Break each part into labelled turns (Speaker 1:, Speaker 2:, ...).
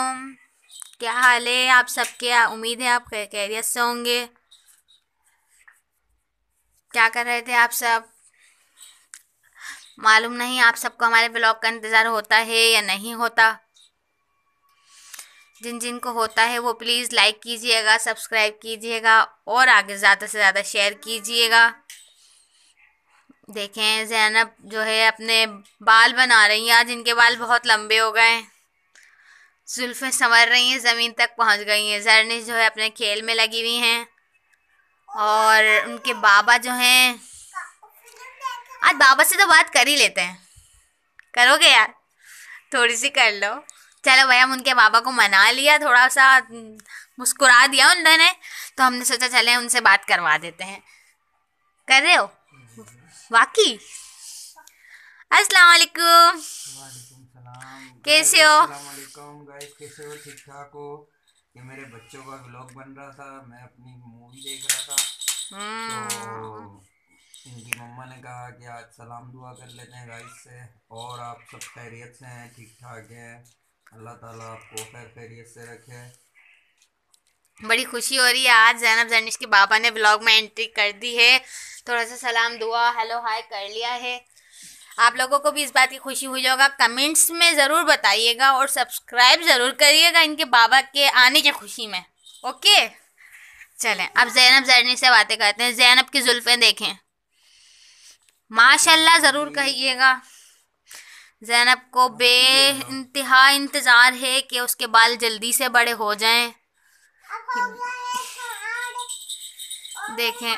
Speaker 1: Um, क्या हाल है आप सबके उम्मीद है आप कैरियर से होंगे क्या कर रहे थे आप सब मालूम नहीं आप सबको हमारे ब्लॉग का इंतज़ार होता है या नहीं होता जिन जिन को होता है वो प्लीज़ लाइक कीजिएगा सब्सक्राइब कीजिएगा और आगे ज़्यादा से ज़्यादा शेयर कीजिएगा देखें जैनब जो है अपने बाल बना रही हैं आज इनके बाल बहुत लंबे हो गए हैं जुल्फें संवर रही हैं ज़मीन तक पहुंच गई हैं जरनिश जो है अपने खेल में लगी हुई हैं और उनके बाबा जो हैं आज बाबा से तो बात कर ही लेते हैं करोगे यार थोड़ी सी कर लो चलो भाई हम उनके बाबा को मना लिया थोड़ा सा मुस्कुरा दिया उन्होंने तो हमने सोचा चले उनसे बात करवा देते हैं कर रहे हो वाकई अस्सलाम वालेकुम कैसे हो गाइस कैसे हो ठीक ठाक हो ये मेरे बच्चों का व्लॉग बन रहा था मैं अपनी मूवी देख रहा था हम्म। तो इनकी मम्मा ने कहा कि आज सलाम दुआ कर लेते हैं गाइस से और आप सब खैरियत से हैं ठीक ठाक हैं अल्लाह ताला आपको खैर खैरियत से रखे बड़ी खुशी हो रही है आज जैनब जैनिश के बाबा ने ब्लॉग में एंट्री कर दी है थोड़ा सा सलाम दुआ हेलो हाय कर लिया है आप लोगों को भी इस बात की खुशी हुई होगा कमेंट्स में ज़रूर बताइएगा और सब्सक्राइब ज़रूर करिएगा इनके बाबा के आने की खुशी में ओके चलें अब जैनब जैनी से बातें करते हैं जैनब की जुल्फ़ें देखें माशाल्लाह ज़रूर कहिएगा जैनब को बे इंतहा इंतज़ार है कि उसके बाल जल्दी से बड़े हो जाएं देखें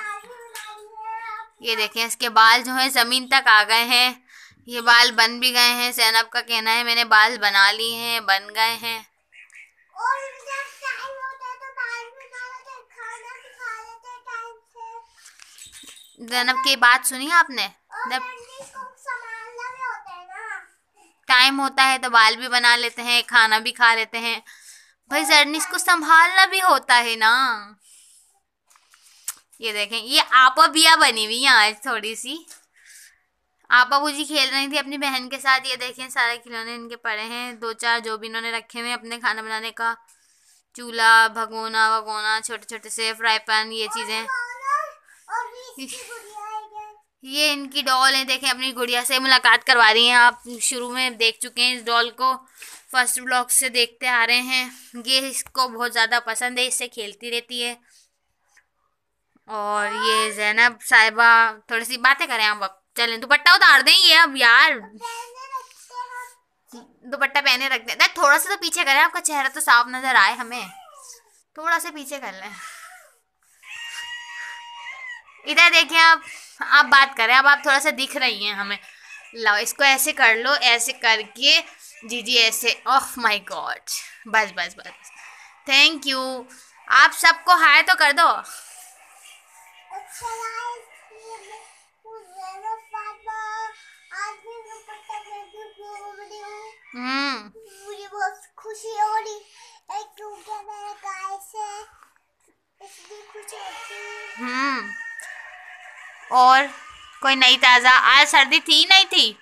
Speaker 1: ये देखें इसके बाल जो हैं ज़मीन तक आ गए हैं ये बाल बन भी गए हैं सैनब का कहना है मैंने बाल बना लिए हैं बन गए हैं जैनब तो की बात सुनी आपने जब टाइम होता है तो बाल भी बना लेते हैं खाना भी खा लेते हैं भाई जर्निस को संभालना भी होता है ना ये देखें ये आपा बिया बनी हुई है आज थोड़ी सी आपा जी खेल रही थी अपनी बहन के साथ ये देखें सारे खिलौने इनके पड़े हैं दो चार जो भी इन्होंने रखे हुए हैं अपने खाना बनाने का चूल्हा भगोना वगोना छोटे छोटे से फ्राई पैन ये चीज़ें ये इनकी डॉल है देखें अपनी गुड़िया से मुलाकात करवा रही हैं आप शुरू में देख चुके हैं इस डॉल को फर्स्ट ब्लॉक से देखते आ रहे हैं ये इसको बहुत ज़्यादा पसंद है इससे खेलती रहती है और ये जैनब साहिबा थोड़ी सी बातें करें आप चलें दुपट्टा उतार ये अब यार दुपट्टा पहने रख दें थोड़ा सा तो पीछे करें आपका चेहरा तो साफ नजर आए हमें थोड़ा सा पीछे कर लें इधर देखें आप आप बात करें अब आप थोड़ा सा दिख रही हैं हमें लाओ इसको ऐसे कर लो ऐसे करके जी जी ऐसे ओह माय गॉड बस बस बस थैंक यू आप सबको हाय तो कर दो अच्छा मुझे बहुत खुशी हो रही है क्योंकि मेरे गाय से खुशी हम्म और कोई नई ताज़ा आज सर्दी थी नहीं थी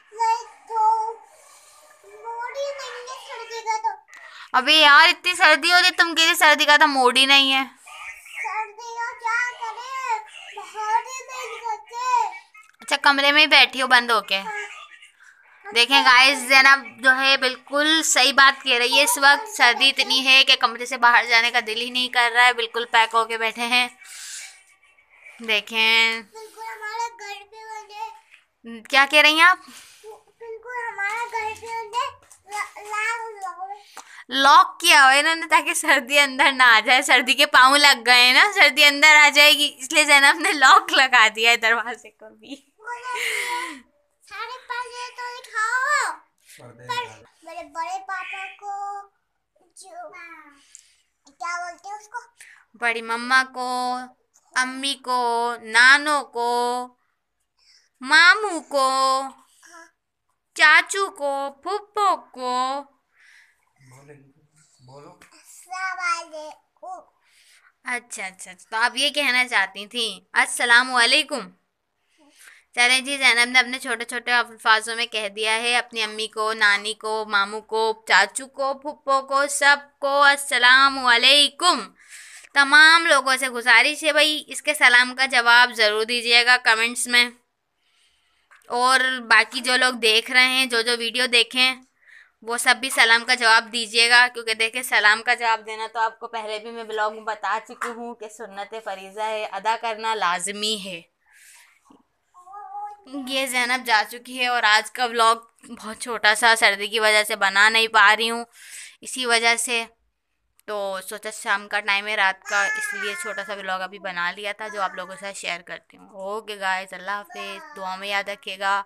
Speaker 1: अभी यार इतनी सर्दी हो रही तुम कह रही सर्दी का तो मोड ही नहीं है सर्दी का क्या करें ही नहीं अच्छा कमरे में ही बैठी हो बंद होके हाँ। देखें गाइस जैनब जो है बिल्कुल सही बात कह रही है इस वक्त सर्दी इतनी है कि कमरे से बाहर जाने का दिल ही नहीं कर रहा है बिल्कुल पैक होके बैठे हैं देखें क्या कह रही हैं आप लॉक किया हुआ इन्होंने ताकि सर्दी अंदर ना आ जाए सर्दी के पाँव लग गए ना सर्दी अंदर आ जाएगी इसलिए जैनब ने लॉक लगा दिया है दरवाजे को भी सारे पर्दे तो उठाओ पर मेरे बड़े पापा को जो क्या बोलते हैं उसको बड़ी मम्मा को अम्मी को नानो को मामू को हाँ। चाचू को फूफो को अच्छा, अच्छा अच्छा तो आप ये कहना चाहती थी अस्सलाम वालेकुम चलें जी जैनब ने अपने छोटे छोटे अल्फाजों में कह दिया है अपनी अम्मी को नानी को मामू को चाचू को फुप्पो को सबको अस्सलाम वालेकुम तमाम लोगों से गुजारिश है भाई इसके सलाम का जवाब ज़रूर दीजिएगा कमेंट्स में और बाकी जो लोग देख रहे हैं जो जो वीडियो देखें वो सब भी सलाम का जवाब दीजिएगा क्योंकि देखें सलाम का जवाब देना तो आपको पहले भी मैं ब्लॉग में बता चुकी हूँ कि सुन्नत फरीज़ा है अदा करना लाजमी है ये जैनब जा चुकी है और आज का व्लॉग बहुत छोटा सा सर्दी की वजह से बना नहीं पा रही हूँ इसी वजह से तो सोचा शाम का टाइम है रात का इसलिए छोटा सा व्लॉग अभी बना लिया था जो आप लोगों के साथ शेयर करती हूँ ओके गाइस अल्लाह हाफिज़ दुआ में याद रखिएगा